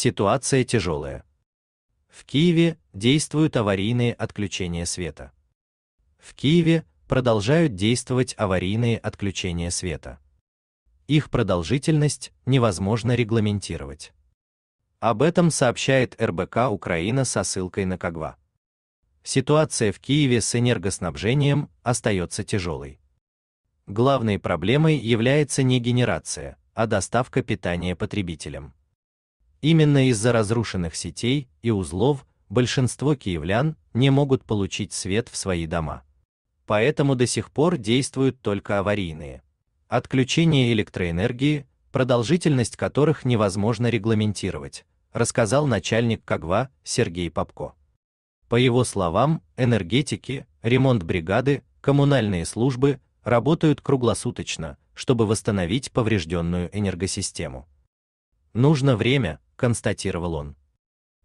Ситуация тяжелая. В Киеве действуют аварийные отключения света. В Киеве продолжают действовать аварийные отключения света. Их продолжительность невозможно регламентировать. Об этом сообщает РБК Украина со ссылкой на Кагва. Ситуация в Киеве с энергоснабжением остается тяжелой. Главной проблемой является не генерация, а доставка питания потребителям. Именно из-за разрушенных сетей и узлов большинство киевлян не могут получить свет в свои дома. Поэтому до сих пор действуют только аварийные. Отключение электроэнергии, продолжительность которых невозможно регламентировать, рассказал начальник КАГВА Сергей Попко. По его словам, энергетики, ремонт бригады, коммунальные службы работают круглосуточно, чтобы восстановить поврежденную энергосистему. Нужно время, констатировал он.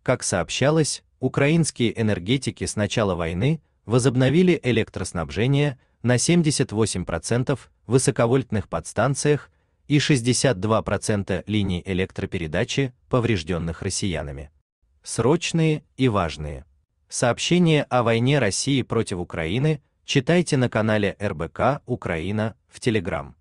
Как сообщалось, украинские энергетики с начала войны возобновили электроснабжение на 78% высоковольтных подстанциях и 62% линий электропередачи, поврежденных россиянами. Срочные и важные. Сообщение о войне России против Украины читайте на канале РБК Украина в Телеграм.